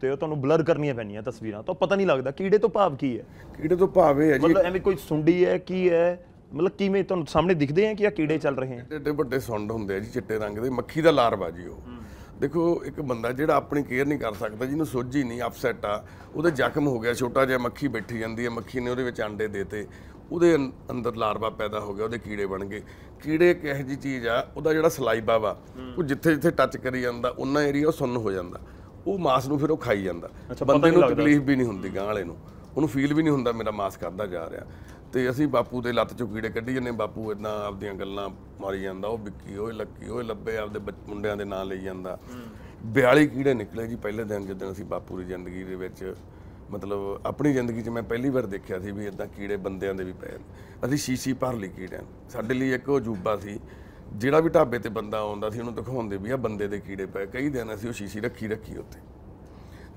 ਤੇ ਉਹ ਤੁਹਾਨੂੰ ਬਲਰ ਕਰਨੀਆਂ ਪੈਣੀਆਂ ਤਸਵੀਰਾਂ ਤਾਂ ਪਤਾ ਨਹੀਂ ਲੱਗਦਾ ਕੀੜੇ ਤੋਂ ਭਾਵ ਕੀ ਹੈ ਕੀੜੇ ਤੋਂ ਭਾਵ ਇਹ ਹੈ ਜੀ ਮਤਲਬ ਐਵੇਂ ਕੋਈ ਸੁੰਡੀ ਹੈ ਕੀ ਹੈ ਮਤਲਬ ਕਿਵੇਂ ਤੁਹਾਨੂੰ ਸਾਹਮਣੇ ਦਿਖਦੇ ਆ ਕਿ ਆ ਕੀੜੇ ਚੱਲ ਰਹੇ ਆ ਏਡੇ ਵੱਡੇ ਸੁੰਡ ਹੁੰਦੇ ਆ ਜੀ ਚਿੱਟੇ ਰੰਗ ਦੇ ਮੱਖੀ ਦਾ ਲਾਰਵਾ ਜੀ ਉਹ ਦੇਖੋ ਇੱਕ ਬੰਦਾ ਜਿਹੜਾ ਆਪਣੀ ਕੇਅਰ ਨਹੀਂ ਕਰ ਸਕਦਾ ਜਿਹਨੂੰ ਹੀ ਨਹੀਂ ਅਪਸੈਟ ਆ ਉਹਦੇ ਜ਼ਖਮ ਹੋ ਗਿਆ ਛੋਟਾ ਜਿਹਾ ਮੱਖੀ ਬੈਠੀ ਜਾਂਦੀ ਹੈ ਮੱਖੀ ਨੇ ਉਹਦੇ ਵਿੱਚ ਆਂਡੇ ਦੇਤੇ ਉਹਦੇ ਅੰਦਰ ਲਾਰਵਾ ਪੈਦਾ ਹੋ ਗਿਆ ਉਹਦੇ ਕੀੜੇ ਬਣ ਗਏ ਕੀੜੇ ਕਿਹੋ ਜੀ ਚੀਜ਼ ਆ ਉਹਦਾ ਜਿਹੜਾ ਸਲਾਈਬਾ ਵਾ ਉਹ ਜਿੱਥੇ ਜਿੱਥੇ ਟੱਚ ਕਰੀ ਜਾਂਦਾ ਉਹਨਾਂ ਏਰੀਆ ਉਹ ਸੁੰਨ ਹੋ ਜਾਂਦਾ ਉਹ ਮਾਸ ਨੂੰ ਫਿਰ ਉਹ ਖਾਈ ਜਾਂਦਾ ਬੰਦੇ ਨੂੰ ਤਕਲੀਫ ਵੀ ਨਹੀਂ ਹੁੰਦੀ ਗਾਂ ਵਾਲੇ ਨੂੰ ਉਹਨੂੰ ਫੀਲ ਵੀ ਨਹੀਂ ਹੁੰਦਾ ਮੇਰਾ ਮਾਸ ਕਰਦਾ ਜਾ ਰਿਹਾ ਤੇ ਅਸੀਂ ਬਾਪੂ ਦੇ ਲੱਤ ਚੋਂ ਕੀੜੇ ਕੱਢੀ ਜੰਨੇ ਬਾਪੂ ਇਦਾਂ ਆਪਦੀਆਂ ਗੱਲਾਂ ਮਾਰੀ ਜਾਂਦਾ ਉਹ ਵਿੱਕੀ ਓਏ ਲੱਕੀ ਓਏ ਲੱਬੇ ਆਪਦੇ ਮੁੰਡਿਆਂ ਦੇ ਨਾਂ ਲਈ ਜਾਂਦਾ 42 ਕੀੜੇ ਨਿਕਲੇ ਜੀ ਪਹਿਲੇ ਦਿਨ ਜਦੋਂ ਅਸੀਂ ਬਾਪੂ ਦੀ ਜ਼ਿੰਦਗੀ ਦੇ ਵਿੱਚ ਮਤਲਬ ਆਪਣੀ ਜ਼ਿੰਦਗੀ 'ਚ ਮੈਂ ਪਹਿਲੀ ਵਾਰ ਦੇਖਿਆ ਸੀ ਵੀ ਇਦਾਂ ਕੀੜੇ ਬੰਦਿਆਂ ਦੇ ਵੀ ਪਏ ਅਸੀਂ ਸ਼ੀਸ਼ੀ ਭਰ ਲਈ ਕੀੜਿਆਂ ਸਾਡੇ ਲਈ ਇੱਕ ਉਹ ਜੂਬਾ ਸੀ ਜਿਹੜਾ ਵੀ ਢਾਬੇ ਤੇ ਬੰਦਾ ਆਉਂਦਾ ਸੀ ਉਹਨੂੰ ਦਿਖਾਉਂਦੇ ਵੀ ਆ ਬੰਦੇ ਦੇ ਕੀੜੇ ਪਏ ਕਈ ਦਿਨ ਅਸੀਂ ਉਹ ਸ਼ੀਸ਼ੀ ਰੱਖੀ ਰੱਖੀ ਉੱਥੇ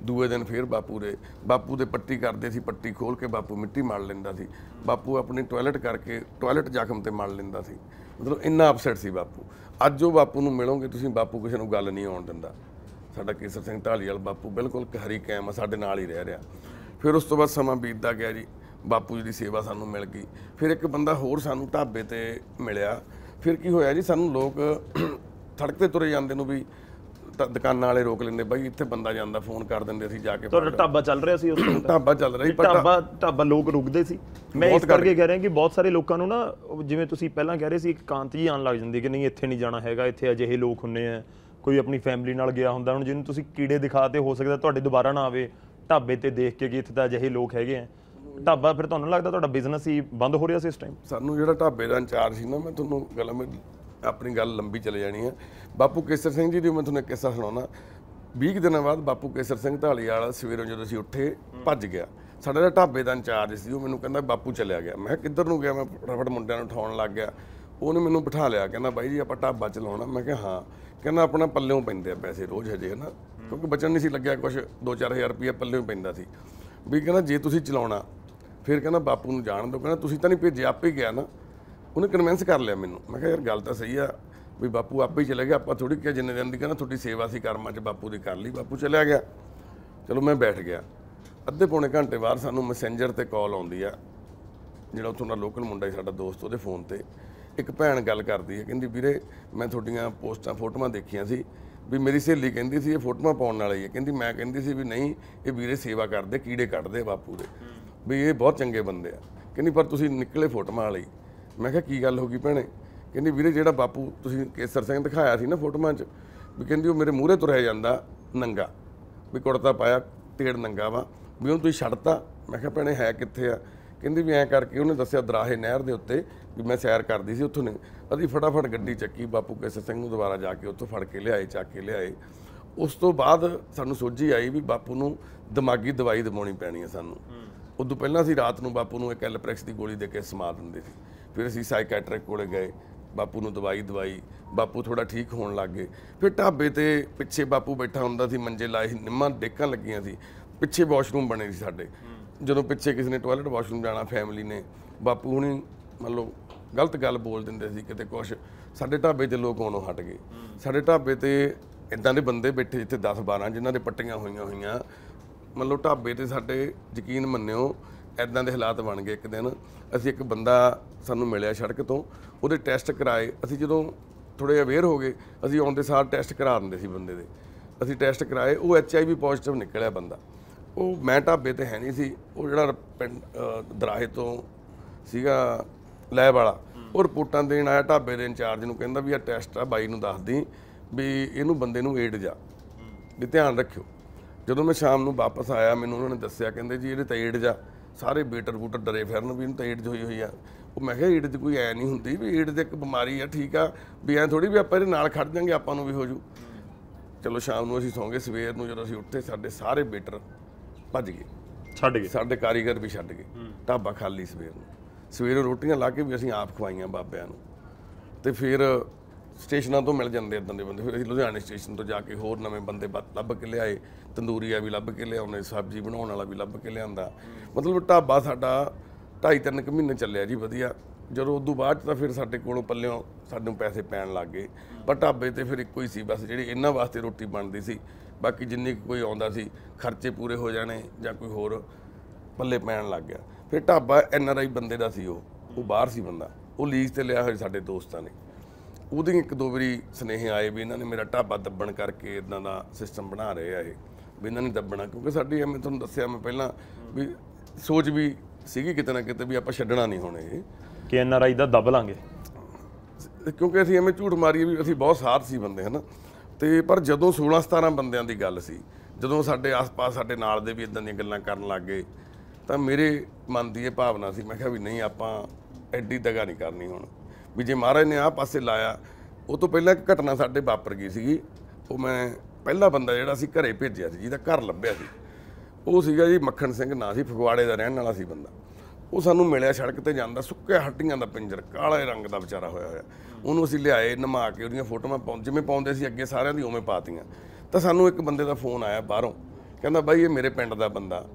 ਦੂਏ ਦਿਨ ਫੇਰ ਬਾਪੂ ਦੇ ਬਾਪੂ ਦੇ ਪੱਟੀ ਕਰਦੇ ਸੀ ਪੱਟੀ ਖੋਲ ਕੇ ਬਾਪੂ ਮਿੱਟੀ ਮਾਰ ਲੈਂਦਾ ਸੀ ਬਾਪੂ ਆਪਣੀ ਟਾਇਲਟ ਕਰਕੇ ਟਾਇਲਟ ਜ਼ਖਮ ਤੇ ਮਾਰ ਲੈਂਦਾ ਸੀ ਮਤਲਬ ਇੰਨਾ ਅਪਸੈਟ ਸੀ ਬਾਪੂ ਅੱਜ ਉਹ ਬਾਪੂ ਨੂੰ ਮਿਲੋਗੇ ਤੁਸੀਂ ਬਾਪੂ ਕਿਸੇ ਨੂੰ ਗੱਲ ਨਹੀਂ ਆਉਣ ਦਿੰਦਾ ਸਾਡਾ ਕੇਸਰ ਸਿੰਘ ਢਾਲੀਵਾਲ ਬਾਪੂ ਬਿਲਕੁਲ ਕਹਰੀ ਕਾਇਮ ਸਾਡੇ ਨਾਲ ਹੀ ਰਹਿ ਰਿਹਾ ਫਿਰ ਉਸ ਤੋਂ ਬਾਅਦ ਸਮਾਂ ਬੀਤਦਾ ਗਿਆ ਜੀ ਬਾਪੂ ਜੀ ਦੀ ਸੇਵਾ ਸਾਨੂੰ ਮਿਲ ਗਈ ਫਿਰ ਇੱਕ ਬੰਦਾ ਹੋਰ ਸਾਨੂੰ ਢਾਬੇ ਤੇ ਮਿਲਿਆ ਫਿਰ ਕੀ ਹੋਇਆ ਜੀ ਸਾਨੂੰ ਲੋਕ ਸੜਕ ਤੇ ਤੁਰੇ ਜਾਂਦੇ ਨੂੰ ਵੀ ਦੁਕਾਨਾਂ ਵਾਲੇ ਰੋਕ ਲੈਂਦੇ ਬਾਈ ਇੱਥੇ ਬੰਦਾ ਜਾਂਦਾ ਫੋਨ ਕਰ ਦਿੰਦੇ ਸੀ ਜਾ ਕੇ ਤੁਹਾਡਾ ਢਾਬਾ ਚੱਲ ਰਿਹਾ ਸੀ ਉਸ ਤੋਂ ਢਾਬਾ ਚੱਲ ਰਿਹਾ ਸੀ ਢਾਬਾ ਢਾਬਾ ਲੋਕ ਰੁਕਦੇ ਸੀ ਮੈਂ ਇਸ ਕਰਕੇ ਕਹਿ ਰਿਹਾ ਕਿ ਬਹੁਤ ਸਾਰੇ ਲੋਕਾਂ ਨੂੰ ਨਾ ਜਿਵੇਂ ਤੁਸੀਂ ਪਹਿਲਾਂ ਕਹਿ ਰਹੇ ਸੀ ਇੱਕ ਕਾਂਤ ਜੀ ਆਣ ਲੱਗ ਜਾਂਦੀ ਕਿ ਨਹੀਂ ਇੱਥੇ ਨਹੀਂ ਜਾਣਾ ਹੈਗਾ ਇੱਥੇ ਅਜਿਹੇ ਲੋਕ ਹੁੰਨੇ ਆ ਕੋਈ ਆਪਣੀ ਫੈਮਿਲੀ ਨਾਲ ਗਿਆ ਹੁੰਦਾ ਹੁਣ ਜਿਹਨੂੰ ਤੁਸੀਂ ਕੀੜੇ ਦਿਖਾਤੇ ਹੋ ਸਕਦਾ ਤੁਹਾਡੇ ਦੁਬਾਰਾ ਨਾ ਆਵੇ ਢਾਬੇ ਤੇ ਦੇਖ ਕੇ ਕਿ ਇੱਥੇ ਤਾਂ ਅਜਿਹੇ ਲੋਕ ਹੈਗੇ ਆ ਢਾਬਾ ਫਿਰ ਤੁਹਾਨੂੰ ਲੱਗਦਾ ਤੁਹਾਡਾ ਬਿਜ਼ਨਸ ਹੀ ਬੰਦ ਹੋ ਰਿਹਾ ਸੀ ਇਸ ਟਾਈਮ ਸਾਨੂੰ ਜਿਹੜਾ ਢਾਬੇ ਦਾ ਇੰਚਾਰਜ ਸੀ ਨਾ ਮੈਂ ਤੁਹਾਨੂੰ ਗੱਲ ਮੈਂ ਆਪਣੀ ਗੱਲ ਲੰਬੀ ਚਲੇ ਜਾਣੀ ਆ ਬਾਪੂ ਕੇਸਰ ਸਿੰਘ ਜੀ ਦੀ ਮੈਂ ਤੁਹਾਨੂੰ ਕਿੱਸਾ ਸੁਣਾਉਣਾ 20 ਦਿਨਾਂ ਬਾਅਦ ਬਾਪੂ ਕੇਸਰ ਸਿੰਘ ਵਾਲਾ ਸਵੇਰੋਂ ਜਦੋਂ ਅਸੀਂ ਉੱਠੇ ਭੱਜ ਗਿਆ ਸਾਡੇ ਦਾ ਢਾਬੇ ਦਾ ਇੰਚਾਰਜ ਸੀ ਉਹ ਮੈਨੂੰ ਕਹਿੰਦਾ ਬਾਪੂ ਚਲਿਆ ਗਿਆ ਮੈਂ ਕਿੱਧਰ ਨੂੰ ਗਿਆ ਮੈਂ ਫਟਾਫਟ ਮੁੰਡਿਆਂ ਨੂੰ ਉਠਾਉਣ ਲੱਗ ਗਿਆ ਉਹਨੇ ਮੈਨੂੰ ਬਿਠਾ ਲਿਆ ਕਹਿੰਦਾ ਬਾਈ ਜੀ ਆਪਾਂ ਢਾਬਾ ਚਲਾਉਣਾ ਮੈਂ ਕਿਹਾ ਹਾਂ ਕਹਿੰਦਾ ਆਪਣਾ ਪੱਲਿਓਂ ਪੈਂਦੇ ਆ ਪੈਸੇ ਰੋਜ਼ ਹਜੇ ਹਨਾ ਕਿਉਂਕਿ ਬਚਨ ਨਹੀਂ ਸੀ ਲੱਗਿਆ ਕੁਝ 2-4000 ਰੁਪਏ ਪੱਲਿਓਂ ਪੈਂਦਾ ਸੀ ਵੀ ਕਹਿੰਦਾ ਜੇ ਤੁਸੀਂ ਚਲਾਉਣਾ ਫਿਰ ਕਹਿੰਦਾ ਬਾਪੂ ਨੂੰ ਜਾਣ ਦੋ ਕਹਿੰਦਾ ਤੁਸੀਂ ਤਾਂ ਨਹੀਂ ਭੇਜਿਆ ਆਪੇ ਗਿਆ ਨਾ ਉਹਨੇ ਕਨਵਿੰਸ ਕਰ ਲਿਆ ਮੈਨੂੰ ਮੈਂ ਕਿਹਾ ਯਾਰ ਗੱਲ ਤਾਂ ਸਹੀ ਆ ਵੀ ਬਾਪੂ ਆਪੇ ਹੀ ਚਲੇ ਗਿਆ ਆਪਾਂ ਥੋੜੀ ਕਿਹਾ ਜਿੰਨੇ ਦਿਨ ਦੀ ਕਹਿੰਦਾ ਤੁਹਾਡੀ ਸੇਵਾ ਸੀ ਕਰਮਾਂ 'ਚ ਬਾਪੂ ਦੀ ਕਰ ਲਈ ਬਾਪੂ ਚਲਿਆ ਗਿਆ ਚਲੋ ਮੈਂ ਬੈਠ ਗਿਆ ਅੱਧੇ ਪੌਣੇ ਘੰਟੇ ਬਾਅਦ ਸਾਨੂੰ ਮੈਸੇਂਜਰ ਤੇ ਕਾਲ ਆਉਂਦੀ ਆ ਜਿਹੜਾ ਉੱਥੋਂ ਦਾ ਲੋਕਲ ਮੁੰਡਾ ਹੀ ਸਾਡਾ ਦੋਸਤ ਉਹਦੇ ਫੋਨ ਤੇ ਇੱਕ ਭੈਣ ਗੱਲ ਕਰਦੀ ਹੈ ਕਹਿੰਦੀ ਵੀਰੇ ਮੈਂ ਤੁਹਾਡੀਆਂ ਪੋਸਟਾਂ ਫੋਟੋਆਂ ਦੇਖੀਆਂ ਸੀ ਵੀ ਮੇਰੀ ਸਹੇਲੀ ਕਹਿੰਦੀ ਸੀ ਇਹ ਫੋਟੋਆਂ ਪਾਉਣ ਵਾਲੀ ਹੈ ਕਹਿੰਦੀ ਮੈਂ ਕਹਿੰਦੀ ਸੀ ਵੀ ਨਹੀਂ ਇਹ ਵੀਰੇ ਸੇਵਾ ਕਰਦੇ ਕੀੜੇ ਕੱਢਦੇ ਬਾਪੂ ਦੇ ਵੀ ਇਹ ਬਹੁਤ ਚੰਗੇ ਬੰਦੇ ਆ ਕਹਿੰਦੀ ਪਰ ਤੁਸੀਂ ਨਿਕਲੇ ਫੋਟੋਆਂ ਵਾਲੀ ਮੈਂ ਕਿਹਾ ਕੀ ਗੱਲ ਹੋ ਗਈ ਭੈਣੇ ਕਹਿੰਦੀ ਵੀਰੇ ਜਿਹੜਾ ਬਾਪੂ ਤੁਸੀਂ ਕੇਸਰ ਸਿੰਘ ਦਿਖਾਇਆ ਸੀ ਨਾ ਫੋਟੋਆਂ 'ਚ ਵੀ ਕਹਿੰਦੀ ਉਹ ਮੇਰੇ ਮੂਹਰੇ ਤੁਰਿਆ ਜਾਂਦਾ ਨੰਗਾ ਵੀ ਕੁੜਤਾ ਪਾਇਆ ਟੇੜ ਨੰਗਾ ਵਾ ਵੀ ਉਹਨੂੰ ਤੁਸੀਂ ਛੱਡਤਾ ਮੈਂ ਕਿਹਾ ਭੈਣੇ ਹੈ ਕਿੱਥੇ ਆ ਕਹਿੰਦੀ ਵੀ ਐਂ ਕਰਕੇ ਉਹਨੇ ਦੱਸਿਆ ਦਰਾਹੇ ਨਹਿਰ ਦੇ ਉੱਤੇ ਵੀ ਮੈਂ ਸੈਰ ਕਰਦੀ ਸੀ ਉੱਥੋਂ ਨੇ ਅਸੀਂ ਫਟਾਫਟ ਗੱਡੀ ਚੱਕੀ ਬਾਪੂ ਕੇਸਰ ਸਿੰਘ ਨੂੰ ਦੁਬਾਰਾ ਜਾ ਕੇ ਉੱਥੋਂ ਫੜ ਕੇ ਲਿਆਏ ਚੱਕ ਕੇ ਲਿਆਏ ਉਸ ਤੋਂ ਬਾਅਦ ਸਾਨੂੰ ਸੋਝੀ ਆਈ ਵੀ ਬਾਪੂ ਨੂੰ ਦਿਮਾਗੀ ਦਵਾਈ ਦਿਵਾਉਣੀ ਪੈਣੀ ਹੈ ਸਾਨੂੰ ਉਦੋਂ ਪਹਿਲਾਂ ਅਸੀਂ ਰਾਤ ਨੂੰ ਬਾਪੂ ਨੂੰ ਇੱਕ ਐਲਪ੍ਰੈਕਸ ਦੀ ਗੋਲੀ ਦੇ ਕੇ ਸਮਾਰ ਦਿੰਦੇ ਸੀ ਫਿਰ ਅਸੀਂ ਸਾਈਕੈਟ੍ਰਿਕ ਕੋਲੇ ਗਏ ਬਾਪੂ ਨੂੰ ਦਵਾਈ ਦਵਾਈ ਬਾਪੂ ਥੋੜਾ ਠੀਕ ਹੋਣ ਲੱਗ ਗਏ ਫਿਰ ਢਾਬੇ ਤੇ ਪਿੱਛੇ ਬਾਪੂ ਬੈਠਾ ਹੁੰਦਾ ਸੀ ਮੰਜੇ ਲਾਏ ਸੀ ਨਿੰਮਾਂ ਡੇਕਾਂ ਲੱਗੀਆਂ ਸੀ ਪਿੱਛੇ ਵਾਸ਼ਰੂਮ ਬਣੇ ਸੀ ਸਾਡੇ ਜਦੋਂ ਪਿੱਛੇ ਕਿਸੇ ਨੇ ਟਾਇਲਟ ਵਾਸ਼ਰੂਮ ਜਾਣਾ ਫੈਮਿਲੀ ਨੇ ਬਾਪੂ ਹੁਣੀ ਮੰਨ ਲਓ ਗਲਤ ਗੱਲ ਬੋਲ ਦਿੰਦੇ ਸੀ ਕਿਤੇ ਕੁਝ ਸਾਡੇ ਢਾਬੇ ਤੇ ਲੋਕ ਆਉਣੋਂ ਹਟ ਗਏ ਸਾਡੇ ਢਾਬੇ ਤੇ ਇਦਾਂ ਦੇ ਬੰਦੇ ਬੈਠੇ ਜਿੱਥੇ 10 12 ਜਿਨ੍ਹਾਂ ਦੇ ਪੱਟੀਆਂ ਹੋਈਆਂ ਹੋਈਆਂ ਮੰਨ ਲਓ ਢਾਬੇ ਤੇ ਸਾਡੇ ਯਕੀਨ ਮੰਨਿਓ ਐਦਾਂ ਦੇ ਹਾਲਾਤ ਬਣ ਗਏ ਇੱਕ ਦਿਨ ਅਸੀਂ ਇੱਕ ਬੰਦਾ ਸਾਨੂੰ ਮਿਲਿਆ ਸੜਕ ਤੋਂ ਉਹਦੇ ਟੈਸਟ ਕਰਾਏ ਅਸੀਂ ਜਦੋਂ ਥੋੜੇ ਅਵੇਅਰ ਹੋ ਗਏ ਅਸੀਂ ਆਉਂਦੇ ਸਾਰ ਟੈਸਟ ਕਰਾ ਦਿੰਦੇ ਸੀ ਬੰਦੇ ਦੇ ਅਸੀਂ ਟੈਸਟ ਕਰਾਏ ਉਹ ਐਚ ਆਈ ਵੀ ਪੋਜ਼ਿਟਿਵ ਨਿਕਲਿਆ ਬੰਦਾ ਉਹ ਮੈਂ ਢਾਬੇ ਤੇ ਹੈ ਨਹੀਂ ਸੀ ਉਹ ਜਿਹੜਾ ਦਰਾਹੇ ਤੋਂ ਸੀਗਾ ਲੈਬ ਵਾਲਾ ਉਹ ਰਿਪੋਰਟਾਂ ਦੇਣ ਆਇਆ ਢਾਬੇ ਦੇ ਇੰਚਾਰਜ ਨੂੰ ਕਹਿੰਦਾ ਵੀ ਆ ਟੈਸਟ ਆ ਬਾਈ ਨੂੰ ਦੱਸ ਦੀ ਵੀ ਇਹਨੂੰ ਬੰਦੇ ਨੂੰ ਏਡ ਜਾ ਵੀ ਧਿਆਨ ਰੱਖਿਓ ਜਦੋਂ ਮੈਂ ਸ਼ਾਮ ਨੂੰ ਵਾਪਸ ਆਇਆ ਮੈਨੂੰ ਉਹਨਾਂ ਨੇ ਦੱਸਿਆ ਕਹਿੰਦੇ ਜੀ ਇਹਦੇ ਤਾਂ ਏਡਜ ਸਾਰੇ ਬੇਟਰ ਬੂਟਰ ਡਰੇ ਫਿਰਨ ਵੀ ਇਹਨੂੰ ਤਾਂ ਏਡਜ ਹੋਈ ਹੋਈ ਆ ਉਹ ਮੈਂ ਕਿਹਾ ਏਡਜ ਕੋਈ ਐ ਨਹੀਂ ਹੁੰਦੀ ਵੀ ਏਡਜ ਇੱਕ ਬਿਮਾਰੀ ਆ ਠੀਕ ਆ ਵੀ ਐ ਥੋੜੀ ਵੀ ਆਪਾਂ ਇਹਦੇ ਨਾਲ ਖੜ ਜਾਾਂਗੇ ਆਪਾਂ ਨੂੰ ਵੀ ਹੋ ਜੂ ਚਲੋ ਸ਼ਾਮ ਨੂੰ ਅਸੀਂ ਸੌਂਗੇ ਸਵੇਰ ਨੂੰ ਜਦੋਂ ਅਸੀਂ ਉੱਠੇ ਸਾਡੇ ਸਾਰੇ ਬੇਟਰ ਭੱਜ ਗਏ ਛੱਡ ਗਏ ਸਾਡੇ ਕਾਰੀਗਰ ਵੀ ਛੱਡ ਗਏ ਢਾਬਾ ਖਾਲੀ ਸਵੇਰ ਨੂੰ ਸਵੇਰ ਰੋਟੀਆਂ ਲਾ ਕੇ ਵੀ ਅਸੀਂ ਆਪ ਖਵਾਈਆਂ ਬਾਬਿਆਂ ਨੂੰ ਤੇ ਫਿਰ ਸਟੇਸ਼ਨਾਂ ਤੋਂ ਮਿਲ ਜਾਂਦੇ ਇਦਾਂ ਦੇ ਬੰਦੇ ਫਿਰ ਅਸੀਂ ਲੁਧਿਆਣੇ ਸਟੇਸ਼ਨ ਤੋਂ ਜਾ ਕੇ ਹੋਰ ਨਵੇਂ ਬੰਦੇ ਲੱਭ ਕੇ ਲਿਆਏ ਤੰਦੂਰੀਆ ਵੀ ਲੱਭ ਕੇ ਲਿਆਉਣੇ ਸਬਜ਼ੀ ਬਣਾਉਣ ਵਾਲਾ ਵੀ ਲੱਭ ਕੇ ਲਿਆਂਦਾ ਮਤਲਬ ਢਾਬਾ ਸਾਡਾ 2.5 3 ਮਹੀਨੇ ਚੱਲਿਆ ਜੀ ਵਧੀਆ ਜਦੋਂ ਉਦੋਂ ਬਾਅਦ ਤਾਂ ਫਿਰ ਸਾਡੇ ਕੋਲੋਂ ਪੱਲਿਓਂ ਸਾਨੂੰ ਪੈਸੇ ਪੈਣ ਲੱਗ ਗਏ ਪਰ ਢਾਬੇ ਤੇ ਫਿਰ ਇੱਕੋ ਹੀ ਸੀ ਬਸ ਜਿਹੜੀ ਇਹਨਾਂ ਵਾਸਤੇ ਰੋਟੀ ਬਣਦੀ ਸੀ ਬਾਕੀ ਜਿੰਨੀ ਕੋਈ ਆਉਂਦਾ ਸੀ ਖਰਚੇ ਪੂਰੇ ਹੋ ਜਾਣੇ ਜਾਂ ਕੋਈ ਹੋਰ ਪੱਲੇ ਪੈਣ ਲੱਗ ਗਿਆ ਫਿਰ ਢਾਬਾ ਐਨ ਆਰ ਆਈ ਬੰਦੇ ਦਾ ਸੀ ਉਹ ਉਹ ਬਾਹਰ ਸੀ ਬੰਦਾ ਉਹ ਲੀਜ਼ ਤੇ ਲਿਆ ਹੋਇਆ ਸਾਡੇ ਦੋਸਤਾਂ ਨੇ ਉਹਦੇ ਇੱਕ ਦੋ ਵਾਰੀ ਸਨੇਹ ਆਏ ਵੀ ਇਹਨਾਂ ਨੇ ਮੇਰਾ ਢਾਬਾ ਦੱਬਣ ਕਰਕੇ ਇਦਾਂ ਦਾ ਸਿਸਟਮ ਬਣਾ ਰਹੇ ਆ ਇਹ ਵੀ ਇਹਨਾਂ ਨੇ ਦੱਬਣਾ ਕਿਉਂਕਿ ਸਾਡੀ ਐਵੇਂ ਤੁਹਾਨੂੰ ਦੱਸਿਆ ਮੈਂ ਪਹਿਲਾਂ ਵੀ ਸੋਚ ਵੀ ਸੀਗੀ ਕਿਤੇ ਨਾ ਕਿਤੇ ਵੀ ਆਪਾਂ ਛੱਡਣਾ ਨਹੀਂ ਹੁਣ ਇਹ ਕਿ ਐਨ ਆਰ ਆਈ ਦਾ ਦੱਬ ਲਾਂਗੇ ਕਿਉਂਕਿ ਅਸੀਂ ਐਵੇਂ ਝੂਠ ਮਾਰੀਏ ਵੀ ਅਸੀਂ ਬਹੁਤ ਸਾਥ ਸੀ ਬੰਦੇ ਹਨ ਤੇ ਪਰ ਜਦੋਂ 16 17 ਬੰਦਿਆਂ ਦੀ ਗੱਲ ਸੀ ਜਦੋਂ ਸਾਡੇ ਆਸ-ਪਾਸ ਸਾਡੇ ਨਾਲ ਦੇ ਵੀ ਇਦਾਂ ਦੀਆਂ ਗੱਲਾਂ ਕਰਨ ਲੱਗ ਗਏ ਤਾਂ ਮੇਰੇ ਮਨ ਦੀ ਇਹ ਭਾਵਨਾ ਸੀ ਮੈਂ ਕਿਹਾ ਵੀ ਨਹੀਂ ਆਪਾਂ ਐਡੀ ਦਗਾ ਨਹੀਂ ਕਰਨੀ ਹੁਣ ਵੀ ਜੇ ਮਹਾਰਾਜ ਨੇ ਆਹ ਪਾਸੇ ਲਾਇਆ ਉਹ ਤੋਂ ਪਹਿਲਾਂ ਇੱਕ ਘਟਨਾ ਸਾਡੇ ਵਾਪਰ ਗਈ ਸੀਗੀ ਉਹ ਮੈਂ ਪਹਿਲਾ ਬੰਦਾ ਜਿਹੜਾ ਸੀ ਘਰੇ ਭੇਜਿਆ ਸੀ ਜਿਹਦਾ ਘਰ ਲੱਭਿਆ ਸੀ ਉਹ ਸੀਗਾ ਜੀ ਮੱਖਣ ਸਿੰਘ ਨਾਂ ਸੀ ਫਗਵਾੜੇ ਦਾ ਰਹਿਣ ਵਾਲਾ ਸੀ ਬੰਦਾ ਉਹ ਸਾਨੂੰ ਮਿਲਿਆ ਸੜਕ ਤੇ ਜਾਂਦਾ ਸੁੱਕੇ ਹੱਡੀਆਂ ਦਾ ਪਿੰਜਰ ਕਾਲੇ ਰੰਗ ਦਾ ਵਿਚਾਰਾ ਹੋਇਆ ਹੋਇਆ ਉਹਨੂੰ ਅਸੀਂ ਲਿਆਏ ਨਮਾ ਕੇ ਉਹਦੀਆਂ ਫੋਟੋਆਂ ਪਾਉਂ ਜਿਵੇਂ ਪਾਉਂਦੇ ਸੀ ਅੱਗੇ ਸਾਰਿਆਂ ਦੀ ਉਵੇਂ ਪਾਤੀਆਂ ਤਾਂ ਸਾਨੂੰ ਇੱਕ ਬੰਦੇ ਦਾ ਫੋਨ ਆਇਆ ਬਾਹਰੋਂ ਕਹਿੰਦਾ ਬਾਈ ਇਹ ਮੇਰੇ ਪਿੰਡ ਦਾ ਬੰਦਾ